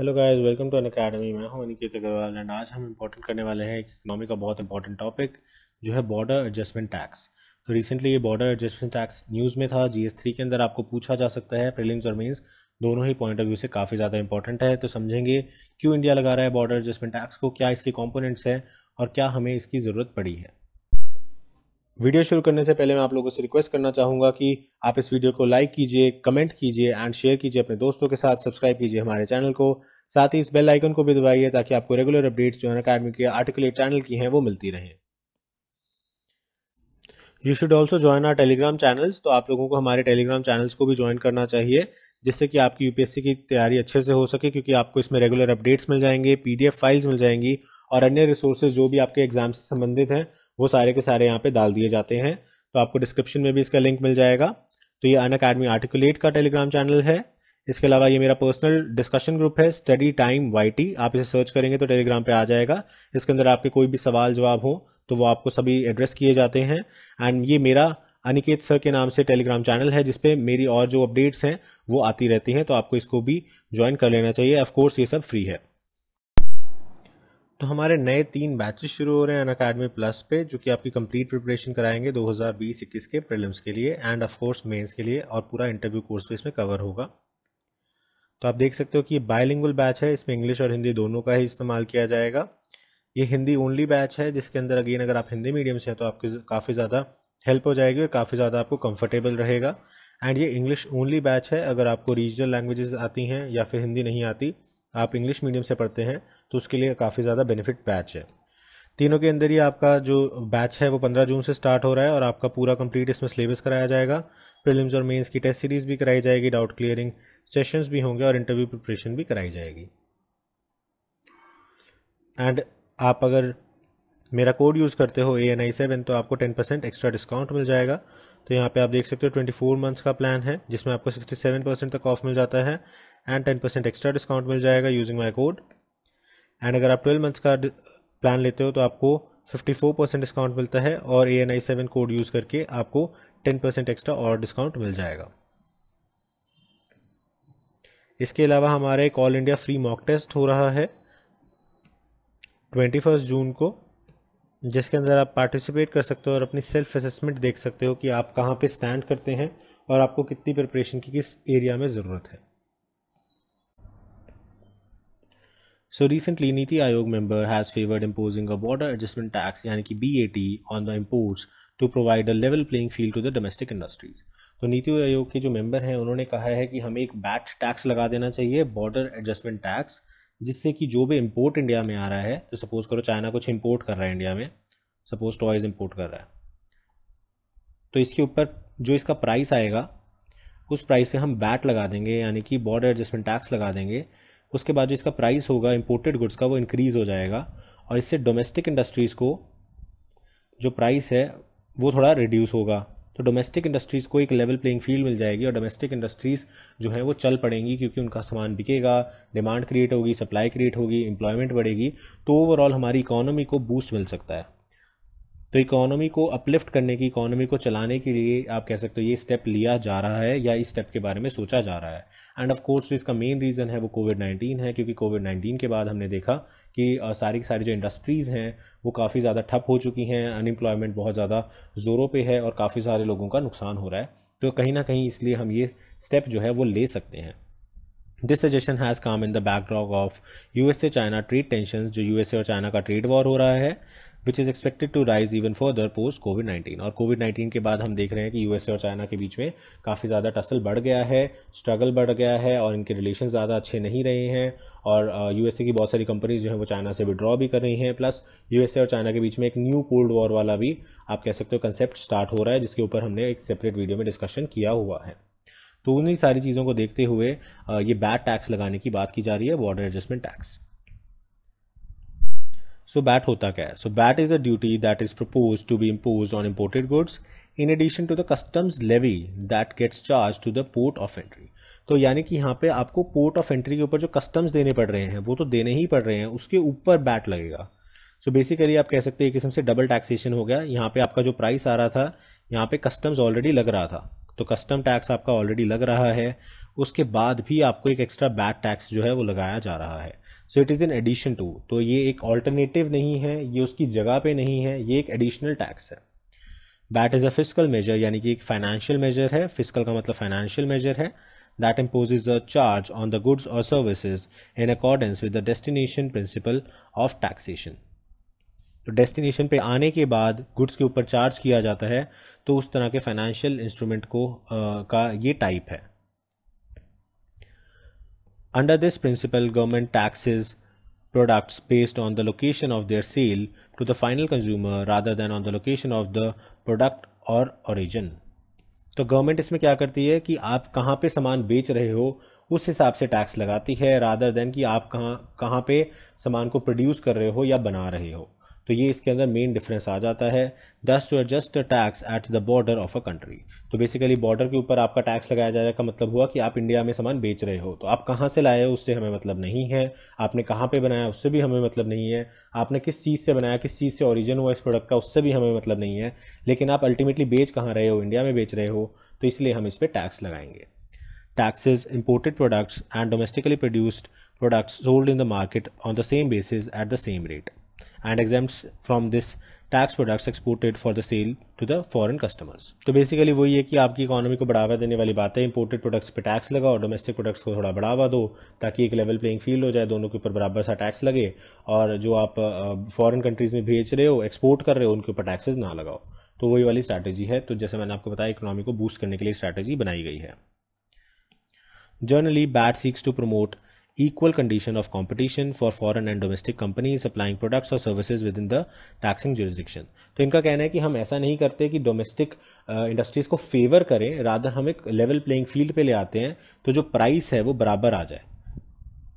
Hello guys welcome to Unacademy मैं हूं Aniket Agarwal and आज हम इम्पोर्टेंट करने वाले हैं एक इकोनॉमी का बहुत इंपॉर्टेंट टॉपिक जो है बॉर्डर एडजस्टमेंट टैक्स तो रिसेंटली ये बॉर्डर एडजस्टमेंट टैक्स न्यूज़ में था थ्री के अंदर आपको पूछा जा सकता है प्रिलिम्स और मीन्स दोनों ही पॉइंट ऑफ व्यू से काफ़ी ज़्यादा इंपॉर्टेंट है तो समझेंगे क्यों इंडिया लगा रहा है बॉर्डर एडजस्टमेंट टैक्स को क्या इसके कॉम्पोनेंट्स हैं और क्या हमें इसकी ज़रूरत पड़ी है वीडियो शुरू करने से पहले मैं आप लोगों से रिक्वेस्ट करना चाहूंगा कि आप इस वीडियो को लाइक कीजिए कमेंट कीजिए एंड शेयर कीजिए अपने दोस्तों के साथ सब्सक्राइब कीजिए हमारे चैनल को साथ ही इस बेल आइकन को भी दबाइए ताकि आपको रेगुलर अपडेट्स जो है अकेडमी के आर्टिकुलेट चैनल की हैं वो मिलती रहे you should also join our Telegram channels तो आप लोगों को हमारे टेलीग्राम चैनल्स को भी ज्वाइन करना चाहिए जिससे कि आपकी यूपीएससी की तैयारी अच्छे से हो सके क्योंकि आपको इसमें रेगुलर अपडेट्स मिल जाएंगे पीडीएफ फाइल्स मिल जाएंगी और अन्य रिसोर्सेज जो भी आपके एग्जाम से संबंधित हैं वो सारे के सारे यहाँ पे डाल दिए जाते हैं तो आपको डिस्क्रिप्शन में भी इसका लिंक मिल जाएगा तो ये अन अकेडमी आर्टिकुलेट का टेलीग्राम चैनल है इसके अलावा ये मेरा पर्सनल डिस्कशन ग्रुप है स्टडी टाइम वाई आप इसे सर्च करेंगे तो टेलीग्राम पे आ जाएगा इसके अंदर आपके कोई भी सवाल जवाब हो तो वो आपको सभी एड्रेस किए जाते हैं एंड ये मेरा अनिकेत सर के नाम से टेलीग्राम चैनल है जिसपे मेरी और जो अपडेट्स हैं वो आती रहती हैं तो आपको इसको भी ज्वाइन कर लेना चाहिए ऑफकोर्स ये सब फ्री है हमारे नए तीन बैचेस शुरू हो रहे हैं अन अकेडमी प्लस पे जो कि आपकी कंप्लीट प्रिपरेशन कराएंगे 2020-21 के प्रीलिम्स के लिए एंड ऑफ कोर्स मेंस के लिए और पूरा इंटरव्यू कोर्स भी इसमें कवर होगा तो आप देख सकते हो कि बायलिंगुअल बैच है इसमें इंग्लिश और हिंदी दोनों का ही इस्तेमाल किया जाएगा ये हिंदी ओनली बैच है जिसके अंदर अगेन अगर आप हिंदी मीडियम से हैं तो आपकी काफ़ी ज़्यादा हेल्प हो जाएगी और काफ़ी ज़्यादा आपको कंफर्टेबल रहेगा एंड ये इंग्लिश ओनली बैच है अगर आपको रीजनल लैंग्वेजेस आती हैं या फिर हिंदी नहीं आती आप इंग्लिश मीडियम से पढ़ते हैं तो उसके लिए काफ़ी ज़्यादा बेनिफिट बैच है तीनों के अंदर ही आपका जो बैच है वो पंद्रह जून से स्टार्ट हो रहा है और आपका पूरा कंप्लीट इसमें सिलेबस कराया जाएगा प्रिलिम्स और मेंस की टेस्ट सीरीज़ भी कराई जाएगी डाउट क्लियरिंग सेशंस भी होंगे और इंटरव्यू प्रिपरेशन भी कराई जाएगी एंड आप अगर मेरा कोड यूज़ करते हो ए एन आई सेवन तो आपको टेन परसेंट एक्स्ट्रा डिस्काउंट मिल जाएगा तो यहाँ पे आप देख सकते हो ट्वेंटी फोर मंथ्स का प्लान है जिसमें आपको सिक्सटी सेवन परसेंट तक ऑफ मिल जाता है and ten percent extra discount मिल जाएगा यूजिंग माई कोड एंड अगर आप ट्वेल्व मंथ्स का प्लान लेते हो तो आपको फिफ्टी फोर परसेंट डिस्काउंट मिलता है और A N I seven code use करके आपको टेन परसेंट एक्स्ट्रा और डिस्काउंट मिल जाएगा इसके अलावा हमारा एक all India free mock test हो रहा है ट्वेंटी फर्स्ट जून को जिसके अंदर आप पार्टिसिपेट कर सकते हो और अपनी सेल्फ असेसमेंट देख सकते हो कि आप कहाँ पे स्टैंड करते हैं और आपको कितनी प्रिपरेशन की किस एरिया में ज़रूरत है सो recently NITI Aayog member has favoured imposing a border adjustment tax यानी कि BAT, on the imports to provide a level playing field to the domestic industries तो नीति आयोग के जो मेंबर हैं उन्होंने कहा है कि हमें एक बैट टैक्स लगा देना चाहिए बॉर्डर एडजस्टमेंट टैक्स जिससे कि जो भी इम्पोर्ट इंडिया में आ रहा है तो सपोज करो चाइना कुछ इम्पोर्ट कर रहा है इंडिया में सपोज टॉयज इम्पोर्ट कर रहा है तो इसके ऊपर जो इसका प्राइस आएगा उस प्राइस पे हम बैट लगा देंगे यानी कि बॉर्डर एडजस्टमेंट टैक्स लगा देंगे उसके बाद जो इसका प्राइस होगा इम्पोर्टेड गुड्स का वो इंक्रीज़ हो जाएगा और इससे डोमेस्टिक इंडस्ट्रीज़ को जो प्राइस है वो थोड़ा रिड्यूस होगा तो डोमेस्टिक इंडस्ट्रीज़ को एक लेवल प्लेइंग फील्ड मिल जाएगी और डोमेस्टिक इंडस्ट्रीज़ जो है वो चल पड़ेंगी क्योंकि उनका सामान बिकेगा डिमांड क्रिएट होगी सप्लाई क्रिएट होगी एम्प्लॉयमेंट बढ़ेगी तो ओवरऑल हमारी इकोनॉमी को बूस्ट मिल सकता है तो इकोनॉमी को अपलिफ्ट करने की इकोनॉमी को चलाने के लिए आप कह सकते हो ये स्टेप लिया जा रहा है या इस स्टेप के बारे में सोचा जा रहा है एंड ऑफ कोर्स इसका मेन रीज़न है वो कोविड नाइन्टीन है क्योंकि कोविड नाइन्टीन के बाद हमने देखा कि सारी की सारी जो इंडस्ट्रीज़ हैं वो काफ़ी ज़्यादा ठप हो चुकी हैं अनएम्प्लॉयमेंट बहुत ज़्यादा ज़ोरों पर है और काफ़ी सारे लोगों का नुकसान हो रहा है तो कहीं ना कहीं इसलिए हम ये स्टेप जो है वो ले सकते हैं this suggestion has come in the backdrop of U S A China trade tension जो यू एस ए और चाइना का ट्रेड वॉर हो रहा है which is expected to rise even further post Covid nineteen और कोविड नाइन्टीन के बाद हम देख रहे हैं कि यू एस ए और चाइना के बीच में काफ़ी ज़्यादा टसल बढ़ गया है स्ट्रगल बढ़ गया है और इनके रिलेशन ज़्यादा अच्छे नहीं रहे हैं और यू एस ए की बहुत सारी कंपनीज जो हैं वो चाइना से विड्रॉ भी कर रही हैं प्लस यू एस ए और चाइना के बीच में एक न्यू कोल्ड वॉर वाला भी आप कह सकते हो कंसेप्ट स्टार्ट हो रहा है जिसके ऊपर हमने एक सेपरेट वीडियो में डिस्कशन किया हुआ है तो उन्हीं सारी चीज़ों को देखते हुए ये बैट टैक्स लगाने की बात की जा रही है border adjustment tax so BAT होता क्या है so BAT is a duty that is propose to be impose on imported goods in addition to the customs levy that gets charge to the port of entry तो यानी कि यहाँ पे आपको port of entry के ऊपर जो customs देने पड़ रहे हैं वो तो देने ही पड़ रहे हैं उसके ऊपर बैट लगेगा सो so बेसिकली आप कह सकते हैं एक किस्म से डबल टैक्सेशन हो गया यहाँ पे आपका जो प्राइस आ रहा था यहाँ पे कस्टम्स ऑलरेडी लग रहा था तो कस्टम टैक्स आपका ऑलरेडी लग रहा है उसके बाद भी आपको एक एक्स्ट्रा बैड टैक्स जो है वो लगाया जा रहा है so it is in addition to तो ये एक ऑल्टरनेटिव नहीं है ये उसकी जगह पे नहीं है ये एक एडिशनल टैक्स है BAT is a physical measure यानी कि एक फाइनेंशियल मेजर है फिजिकल का मतलब फाइनेंशियल मेजर है that impose a charge on the goods और services in accordance with the destination principle of taxation तो डेस्टिनेशन पे आने के बाद गुड्स के ऊपर चार्ज किया जाता है तो उस तरह के फाइनेंशियल इंस्ट्रूमेंट को आ, का ये टाइप है under this principle government taxes products based on the location of their sale to the final consumer rather than on the location of the product और ओरिजिन तो गवर्नमेंट इसमें क्या करती है कि आप कहाँ पे सामान बेच रहे हो उस हिसाब से टैक्स लगाती है रादर देन कि आप कहाँ कहाँ पे सामान को प्रोड्यूस कर रहे हो या बना रहे हो तो ये इसके अंदर मेन डिफरेंस आ जाता है thus to adjust tax at the border of a country तो बेसिकली बॉर्डर के ऊपर आपका टैक्स लगाया जाएगा का मतलब हुआ कि आप इंडिया में सामान बेच रहे हो तो आप कहाँ से लाए हो उससे हमें मतलब नहीं है आपने कहाँ पे बनाया उससे भी हमें मतलब नहीं है आपने किस चीज़ से बनाया किस चीज़ से ओरिजिन हुआ इस प्रोडक्ट का उससे भी हमें मतलब नहीं है लेकिन आप अल्टीमेटली बेच कहाँ रहे हो इंडिया में बेच रहे हो तो इसलिए हम इस पर टैक्स लगाएंगे taxes imported products and domestically produced products sold in the market on the same basis at the same rate and exempts from this tax products exported for the sale to the foreign customers तो basically वही है कि आपकी economy को बढ़ावा देने वाली बात है इंपोर्टेड प्रोडक्ट्स पे टैक्स लगाओ डोमेस्टिक प्रोडक्ट्स को थोड़ा बढ़ावा दो ताकि एक लेवल प्लेइंग फील्ड हो जाए दोनों के ऊपर बराबर सा टैक्स लगे और जो आप foreign कंट्रीज में भेज रहे हो एक्सपोर्ट कर रहे हो उनके ऊपर taxes ना लगाओ तो वही वाली स्ट्रैटेजी है तो जैसे मैंने आपको बताया इकोनॉमी को बूस्ट करने के लिए स्ट्रैटेजी बनाई गई है generally BAT seeks to promote equal condition of competition for foreign and domestic companies supplying products or services within the taxing jurisdiction तो इनका कहना है कि हम ऐसा नहीं करते कि डोमेस्टिक इंडस्ट्रीज uh, को फेवर करें rather हम एक लेवल प्लेइंग फील्ड पे ले आते हैं तो जो प्राइस है वो बराबर आ जाए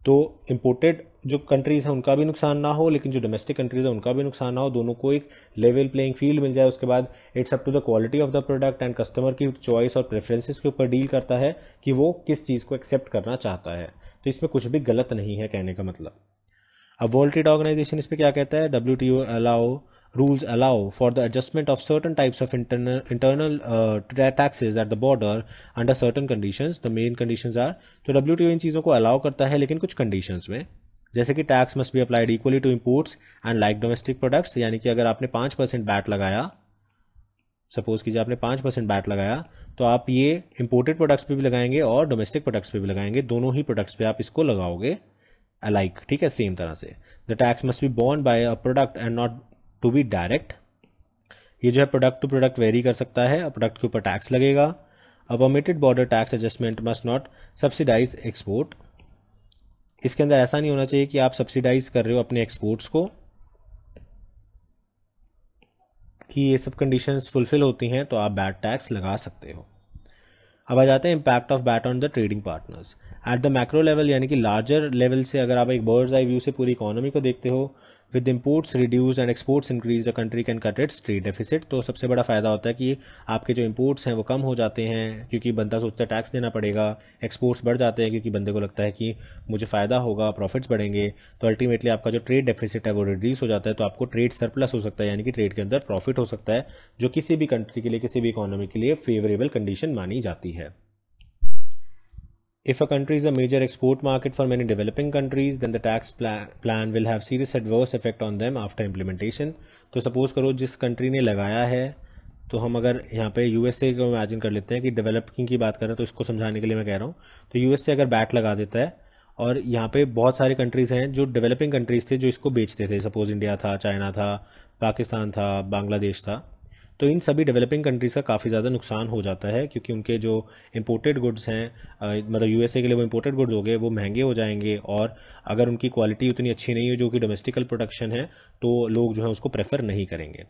तो इम्पोर्टेड जो कंट्रीज़ हैं उनका भी नुकसान ना हो लेकिन जो डोमेस्टिक कंट्रीज़ है उनका भी नुकसान ना हो दोनों को एक लेवल प्लेइंग फील्ड मिल जाए उसके बाद it's up to the quality of the product and customer की चॉइस और प्रेफरेंसेस के ऊपर डील करता है कि वो किस चीज़ को एक्सेप्ट करना चाहता है तो इसमें कुछ भी गलत नहीं है कहने का मतलब अब वर्ल्ड ट्रेड ऑर्गेनाइजेशन इस पर क्या कहता है W T O allow rules allow for the adjustment of certain types of internal taxes at the border under certain condition the main condition are तो डब्ल्यू टी ओ इन चीज़ों को allow करता है लेकिन कुछ कंडीशन में जैसे कि tax must be applied equally to imports and like domestic products यानी कि अगर आपने पाँच परसेंट बैट लगाया सपोज़ कीजिए आपने पांच परसेंट बैट लगाया तो आप ये इम्पोर्टेड प्रोडक्ट्स पे भी लगाएंगे और डोमेस्टिक प्रोडक्ट्स पे भी लगाएंगे दोनों ही प्रोडक्ट्स पे आप इसको लगाओगे अलाइक ठीक है सेम तरह से the tax must be borne by a product and not to be direct ये जो है प्रोडक्ट टू प्रोडक्ट वेरी कर सकता है प्रोडक्ट के ऊपर टैक्स लगेगा a permitted border tax adjustment must not subsidise export इसके अंदर ऐसा नहीं होना चाहिए कि आप सब्सिडाइज कर रहे हो अपने एक्सपोर्ट्स को कि ये सब कंडीशंस फुलफिल होती हैं तो आप बैट टैक्स लगा सकते हो अब आ जाते हैं impact of BAT on the trading partners at the macro level यानी कि लार्जर लेवल से अगर आप एक बर्ड्स आई व्यू से पूरी इकोनॉमी को देखते हो with imports reduce and exports increase the country can cut its trade deficit तो सबसे बड़ा फायदा होता है कि आपके जो इम्पोर्ट्स हैं वो कम हो जाते हैं क्योंकि बंदा सोचता है टैक्स देना पड़ेगा एक्सपोर्ट्स बढ़ जाते हैं क्योंकि बंदे को लगता है कि मुझे फ़ायदा होगा प्रॉफिट्स बढ़ेंगे तो अल्टीमेटली आपका जो ट्रेड डेफिसिट है वो रिड्यूस हो जाता है तो आपको ट्रेड सरप्लस हो सकता है यानी कि ट्रेड के अंदर प्रॉफिट हो सकता है जो किसी भी कंट्री के लिए किसी भी इकोनॉमी के लिए फेवरेबल कंडीशन मानी जाती है If a country is a major export market for many developing countries, then the tax plan, plan will have serious adverse effect on them after implementation. to so suppose karo jis country ने लगाया है तो हम अगर यहाँ पे USA को imagine कर लेते हैं कि डेवलपिंग की बात करें तो इसको समझाने के लिए मैं कह रहा हूँ तो यूएसए अगर बैट लगा देता है और यहाँ पे बहुत सारी कंट्रीज़ हैं जो डेवलपिंग कंट्रीज़ थे जो इसको बेचते थे सपोज इंडिया था चाइना था पाकिस्तान था बांग्लादेश था तो इन सभी डेवलपिंग कंट्रीज़ का काफ़ी ज़्यादा नुकसान हो जाता है क्योंकि उनके जो इम्पोर्टेड गुड्स हैं मतलब यूएसए के लिए वो इम्पोर्टेड गुड्स हो गए वो महंगे हो जाएंगे और अगर उनकी क्वालिटी उतनी अच्छी नहीं हो जो कि डोमेस्टिकल प्रोडक्शन है तो लोग जो है उसको प्रेफर नहीं करेंगे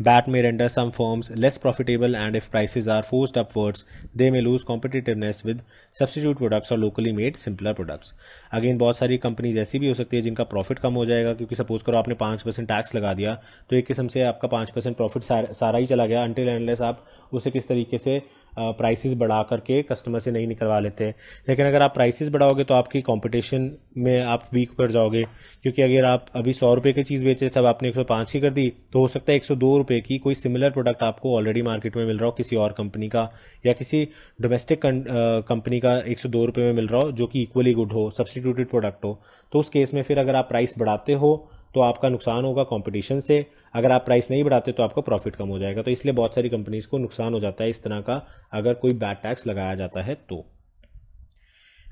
That may render some firms less profitable, and if prices are forced upwards, they may lose competitiveness with substitute products or locally made simpler products. Again, बहुत सारी companies ऐसी भी हो सकती है जिनका profit कम हो जाएगा क्योंकि suppose करो आपने 5% परसेंट टैक्स लगा दिया तो एक किस्म से आपका पाँच परसेंट प्रॉफिट सारा ही चला गया अनटिल एंडलेस आप उसे किस तरीके से प्राइसेस बढ़ा करके कस्टमर से नहीं निकलवा लेते लेकिन अगर आप प्राइसेस बढ़ाओगे तो आपकी कंपटीशन में आप वीक पड़ जाओगे क्योंकि अगर आप अभी सौ रुपये की चीज़ बेचे सब आपने एक सौ पाँच की कर दी तो हो सकता है एक सौ दो रुपये की कोई सिमिलर प्रोडक्ट आपको ऑलरेडी मार्केट में मिल रहा हो किसी और कंपनी का या किसी डोमेस्टिक कंपनी का एक सौ दो रुपये में मिल रहा हो जो कि इक्वली गुड हो सब्सटीट्यूटेड प्रोडक्ट हो तो उस केस में फिर अगर आप प्राइस बढ़ाते हो तो आपका नुकसान होगा कॉम्पिटिशन से अगर आप प्राइस नहीं बढ़ाते तो आपका प्रॉफिट कम हो जाएगा तो इसलिए बहुत सारी कंपनीज को नुकसान हो जाता है इस तरह का अगर कोई बैड टैक्स लगाया जाता है तो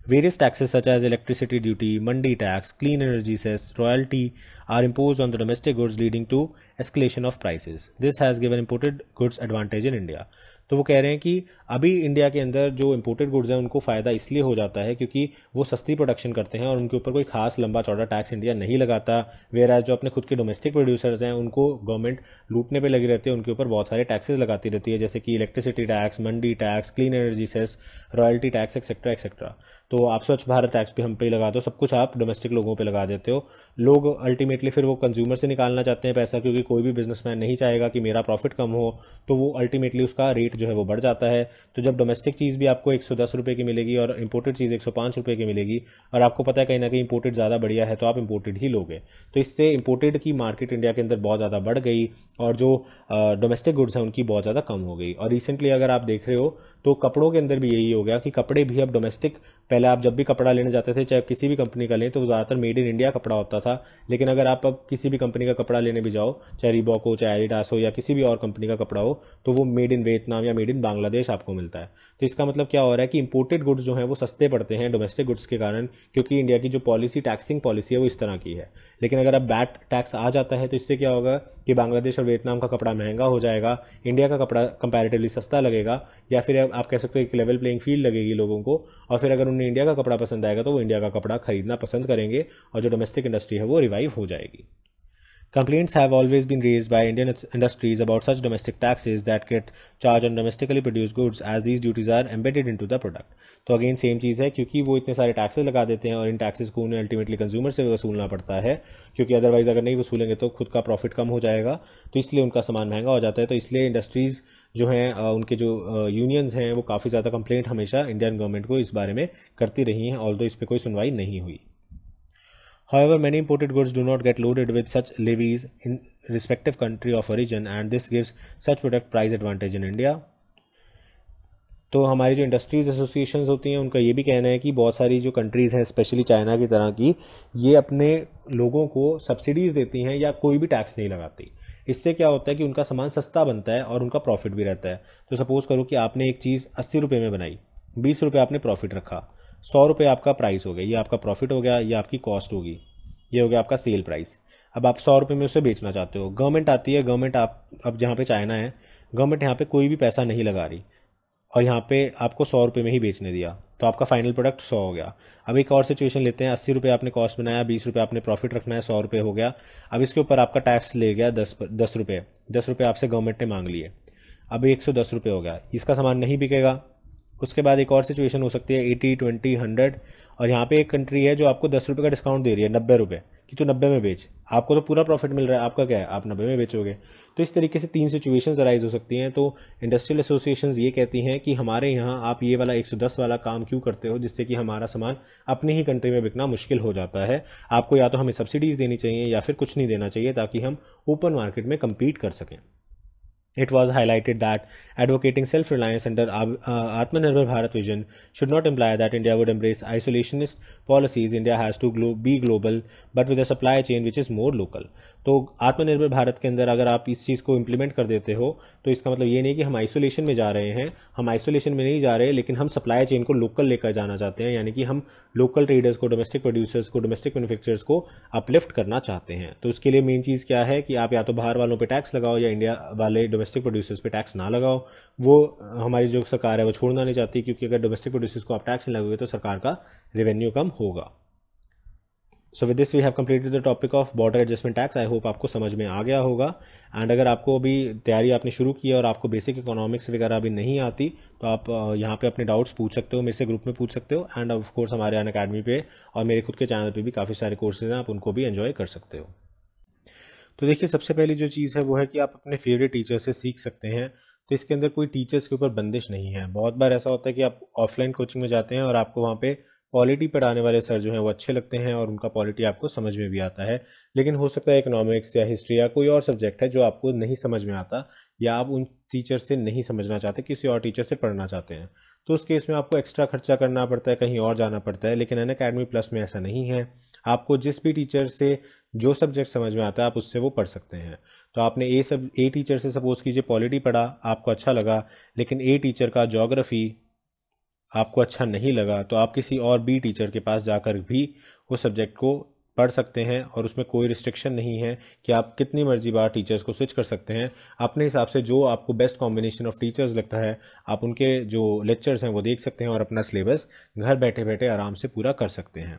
various taxes such as electricity duty mandi tax clean energy cess royalty are impose on the domestic goods leading to escalation of prices this has given imported goods advantage in India तो वो कह रहे हैं कि अभी इंडिया के अंदर जो इम्पोर्टेड गुड्स हैं उनको फ़ायदा इसलिए हो जाता है क्योंकि वो सस्ती प्रोडक्शन करते हैं और उनके ऊपर कोई खास लंबा चौड़ा टैक्स इंडिया नहीं लगाता वेयर एज जो अपने खुद के डोमेस्टिक प्रोड्यूसर्स हैं उनको गवर्नमेंट लूटने पर लगी रहती है उनके ऊपर बहुत सारे टैक्सेस लगाती रहती है जैसे कि electricity tax mandi tax clean energy cess royalty tax etcetera etcetera तो आप स्वच्छ भारत टैक्स भी हम पे लगाते हो सब कुछ आप डोमेस्टिक लोगों पे लगा देते हो लोग अल्टीमेटली फिर वो कंज्यूमर से निकालना चाहते हैं पैसा क्योंकि कोई भी बिजनेसमैन नहीं चाहेगा कि मेरा प्रॉफिट कम हो तो वो अल्टीमेटली उसका रेट जो है वो बढ़ जाता है तो जब डोमेस्टिक चीज़ भी आपको एक सौ दस रुपये की मिलेगी और इम्पोर्टेड चीज़ एक सौ पाँच रुपये की मिलेगी और आपको पता है कहीं ना कहीं इंपोर्टेड ज़्यादा बढ़िया है तो आप इंपोर्टेड ही लोगे तो इससे इम्पोर्टेड की मार्केट इंडिया के अंदर बहुत ज़्यादा बढ़ गई और जो डोमेस्टिक गुड्स हैं उनकी बहुत ज़्यादा कम हो गई और रिसेंटली अगर आप देख रहे हो तो कपड़ों के अंदर भी यही हो गया कि कपड़े भी अब डोमेस्टिक पहले आप जब भी कपड़ा लेने जाते थे चाहे किसी भी कंपनी का लें तो ज़्यादातर मेड इन इंडिया कपड़ा होता था लेकिन अगर आप अब किसी भी कंपनी का कपड़ा लेने भी जाओ चाहे रिबॉक हो चाहे एडिडास हो या किसी भी और कंपनी का कपड़ा हो तो वो मेड इन वियतनाम या मेड इन बांग्लादेश आपको मिलता है तो इसका मतलब क्या हो रहा है कि इंपोर्टेड गुड्स जो हैं वो सस्ते पड़ते हैं डोमेस्टिक गुड्स के कारण क्योंकि इंडिया की जो पॉलिसी टैक्सिंग पॉलिसी है वो इस तरह की है लेकिन अगर अब बैट टैक्स आ जाता है तो इससे क्या होगा कि बांग्लादेश और वियतनाम का कपड़ा महंगा हो जाएगा इंडिया का कपड़ा कंपैरेटिवली सस्ता लगेगा या फिर आप कह सकते हो एक लेवल प्लेइंग फील्ड लगेगी लोगों को और फिर अगर उन्हें इंडिया का कपड़ा पसंद आएगा तो वो इंडिया का कपड़ा खरीदना पसंद करेंगे और जो डोमेस्टिक इंडस्ट्री है वो रिवाइव हो जाएगी Complaints have always been raised by Indian industries about such domestic taxes that get charged on domestically produced goods as these duties are embedded into the product. तो अगेन सेम चीज़ है क्योंकि वो इतने सारे टैक्सेस लगा देते हैं और इन टैक्सेस को उन्हें अल्टीमेटली कंज्यूमर से वसूलना पड़ता है क्योंकि अदरवाइज अगर नहीं वसूलेंगे तो खुद का प्रॉफिट कम हो जाएगा तो इसलिए उनका सामान महंगा हो जाता है तो इसलिए इंडस्ट्रीज़ जो हैं उनके जो यूनियंस हैं वो काफ़ी ज़्यादा कंप्लेंट हमेशा इंडियन गवर्नमेंट को इस बारे में करती रही हैं ऑल इस पर कोई सुनवाई नहीं हुई However, many imported goods do not get loaded with such levies in respective country of origin and this gives such product price advantage in India. तो हमारी जो इंडस्ट्रीज़ एसोसिएशन होती हैं उनका ये भी कहना है कि बहुत सारी जो कंट्रीज़ हैं स्पेशली चाइना की तरह की ये अपने लोगों को सब्सिडीज़ देती हैं या कोई भी टैक्स नहीं लगाती इससे क्या होता है कि उनका सामान सस्ता बनता है और उनका प्रॉफिट भी रहता है तो सपोज़ करो कि आपने एक चीज़ अस्सी रुपये में बनाई बीस रुपये आपने प्रॉफिट रखा सौ रुपये आपका प्राइस हो गया ये आपका प्रॉफिट हो गया ये आपकी कॉस्ट होगी ये हो गया आपका सेल प्राइस अब आप सौ रुपये में उसे बेचना चाहते हो गवर्नमेंट आती है गवर्नमेंट आप अब जहाँ पे चाइना है गवर्नमेंट यहाँ पे कोई भी पैसा नहीं लगा रही और यहाँ पे आपको सौ रुपये में ही बेचने दिया तो आपका फाइनल प्रोडक्ट सौ हो गया अब एक और सिचुएशन लेते हैं अस्सी रुपये आपने कॉस्ट बनाया बीस रुपये आपने प्रॉफिट रखना है सौ रुपये हो गया अब इसके ऊपर आपका टैक्स ले गया दस दस रुपये दस रुपये आपसे गवर्नमेंट ने मांग लिए अब एक सौ दस रुपये हो गया इसका सामान नहीं बिकेगा उसके बाद एक और सिचुएशन हो सकती है एटी ट्वेंटी हंड्रेड और यहाँ पे एक कंट्री है जो आपको दस रुपये का डिस्काउंट दे रही है नब्बे रुपये कि तू नब्बे में बेच आपको तो पूरा प्रॉफिट मिल रहा है आपका क्या है आप नब्बे में बेचोगे तो इस तरीके से तीन सिचुएशन अराइज हो सकती हैं तो इंडस्ट्रियल एसोसिएशन ये कहती हैं कि हमारे यहाँ आप ये वाला एक वाला काम क्यों करते हो जिससे कि हमारा सामान अपनी ही कंट्री में बिकना मुश्किल हो जाता है आपको या तो हमें सब्सिडीज़ देनी चाहिए या फिर कुछ नहीं देना चाहिए ताकि हम ओपन मार्केट में कम्पीट कर सकें It was highlighted that advocating self reliance under uh, uh, Atmanirbhar Bharat vision should not imply that India would embrace isolationist policies. India has to be global, but with a supply chain which is more local. तो आत्मनिर्भर भारत के अंदर अगर आप इस चीज़ को implement कर देते हो तो इसका मतलब ये नहीं कि हम आइसोलेशन में जा रहे हैं हम आइसोलेशन में नहीं जा रहे लेकिन हम सप्लाई चेन को लोकल लेकर जाना चाहते हैं यानी कि हम लोकल ट्रेडर्स को डोमेस्टिक प्रोड्यूसर्स को डोमेस्टिक मैन्युफैक्चरर्स को अपलिफ्ट करना चाहते हैं तो उसके लिए मेन चीज़ क्या है कि आप या तो बाहर वालों पर टैक्स लगाओ या इंडिया वाले डोमेस्टिक डोमेस्टिक प्रोड्यूसर्स पे टैक्स ना लगाओ वो हमारी जो सरकार है वो छोड़ना नहीं चाहती क्योंकि अगर डोमेस्टिक प्रोड्यूसर्स को आप टैक्स नहीं लगोगे तो सरकार का रेवेन्यू कम होगा so with this we have completed the topic of border adjustment tax I hope आपको समझ में आ गया होगा एंड अगर आपको अभी तैयारी आपने शुरू की है और आपको बेसिक इकोनॉमिक्स वगैरह अभी नहीं आती तो आप यहाँ पे अपने डाउट्स पूछ सकते हो मेरे से ग्रुप में पूछ सकते हो एंड ऑफ कोर्स हमारे अन अकेडमी पे और मेरे खुद के चैनल पे भी काफ़ी सारे कोर्सेज हैं आप उनको भी एन्जॉय कर सकते हो तो देखिए सबसे पहली जो चीज़ है वो है कि आप अपने फेवरेट टीचर से सीख सकते हैं तो इसके अंदर कोई टीचर्स के ऊपर बंदिश नहीं है बहुत बार ऐसा होता है कि आप ऑफलाइन कोचिंग में जाते हैं और आपको वहाँ पे पॉलिटी पढ़ाने वाले सर जो हैं वो अच्छे लगते हैं और उनका पॉलिटी आपको समझ में भी आता है लेकिन हो सकता है इकोनॉमिक्स या हिस्ट्री या कोई और सब्जेक्ट है जो आपको नहीं समझ में आता या आप उन टीचर से नहीं समझना चाहते किसी और टीचर से पढ़ना चाहते हैं तो उस केस में आपको एक्स्ट्रा खर्चा करना पड़ता है कहीं और जाना पड़ता है लेकिन अन अकेडमी प्लस में ऐसा नहीं है आपको जिस भी टीचर से जो सब्जेक्ट समझ में आता है आप उससे वो पढ़ सकते हैं तो आपने ए सब ए टीचर से सपोज कीजिए पॉलिटी पढ़ा आपको अच्छा लगा लेकिन ए टीचर का जोग्राफ़ी आपको अच्छा नहीं लगा तो आप किसी और बी टीचर के पास जाकर भी उस सब्जेक्ट को पढ़ सकते हैं और उसमें कोई रिस्ट्रिक्शन नहीं है कि आप कितनी मर्जी बार टीचर्स को स्विच कर सकते हैं अपने हिसाब से जो आपको बेस्ट कॉम्बिनेशन ऑफ टीचर्स लगता है आप उनके जो लेक्चर्स हैं वो देख सकते हैं और अपना सिलेबस घर बैठे बैठे आराम से पूरा कर सकते हैं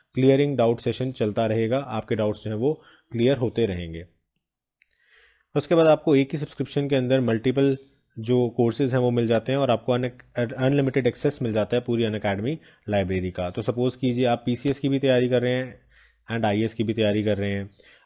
क्लियरिंग डाउट सेशन चलता रहेगा आपके डाउट्स जो हैं वो क्लियर होते रहेंगे उसके बाद आपको एक ही सब्सक्रिप्शन के अंदर मल्टीपल जो कोर्सेज हैं वो मिल जाते हैं और आपको अनलिमिटेड एक्सेस मिल जाता है पूरी अन अकेडमी लाइब्रेरी का तो सपोज़ कीजिए आप पी की भी तैयारी कर रहे हैं एंड आई की भी तैयारी कर रहे हैं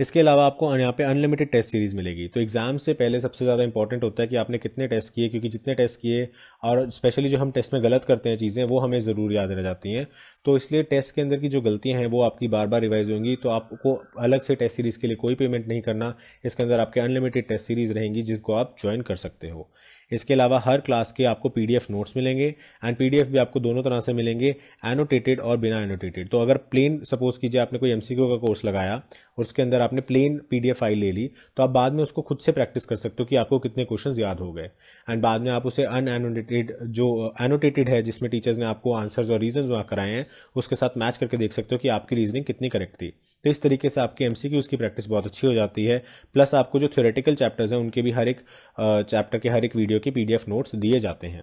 इसके अलावा आपको यहाँ पे अनलिमिटेड टेस्ट सीरीज़ मिलेगी तो एग्ज़ाम से पहले सबसे ज़्यादा इंपॉर्टेंट होता है कि आपने कितने टेस्ट किए क्योंकि जितने टेस्ट किए और स्पेशली जो हम टेस्ट में गलत करते हैं चीज़ें वो हमें ज़रूर याद रह जाती हैं तो इसलिए टेस्ट के अंदर की जो गलतियाँ हैं वो आपकी बार बार रिवाइज होंगी तो आपको अलग से टेस्ट सीरीज़ के लिए कोई पेमेंट नहीं करना इसके अंदर आपके अनलिमिटेड टेस्ट सीरीज़ रहेंगी जिनको आप ज्वाइन कर सकते हो इसके अलावा हर क्लास के आपको पीडीएफ नोट्स मिलेंगे एंड पीडीएफ भी आपको दोनों तरह से मिलेंगे एनोटेटेड और बिना एनोटेटेड तो अगर प्लेन सपोज कीजिए आपने कोई एमसीक्यू का कोर्स लगाया और उसके अंदर आपने प्लेन पी फाइल ले ली तो आप बाद में उसको खुद से प्रैक्टिस कर सकते हो कि आपको कितने क्वेश्चन याद हो गए एंड बाद में आप उसे अन एनोटेटेड जो एनोटेटेड uh, है जिसमें टीचर्स ने आपको आंसर्स और रीजन वहाँ कराए हैं उसके साथ मैच करके देख सकते हो कि आपकी रीजनिंग कितनी करेक्ट थी तो इस तरीके से आपकी एम की प्रैक्टिस बहुत अच्छी हो जाती है प्लस आपको जो थ्योरेटिकल चैप्टर्स हैं उनके भी हर एक चैप्टर uh, के हर एक वीडियो के पी नोट्स दिए जाते हैं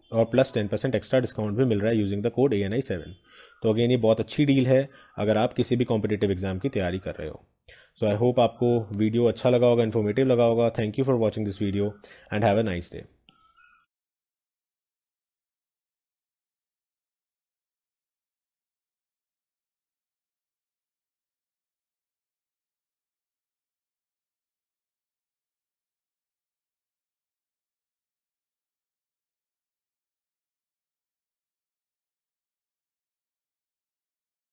और plus ten percent extra discount भी मिल रहा है using the code A N I seven तो अगेन ये बहुत अच्छी डील है अगर आप किसी भी कॉम्पिटेटिव एग्जाम की तैयारी कर रहे हो सो आई होप आपको वीडियो अच्छा लगा होगा इन्फॉर्मेटिव लगा होगा thank you for watching this video and have a nice day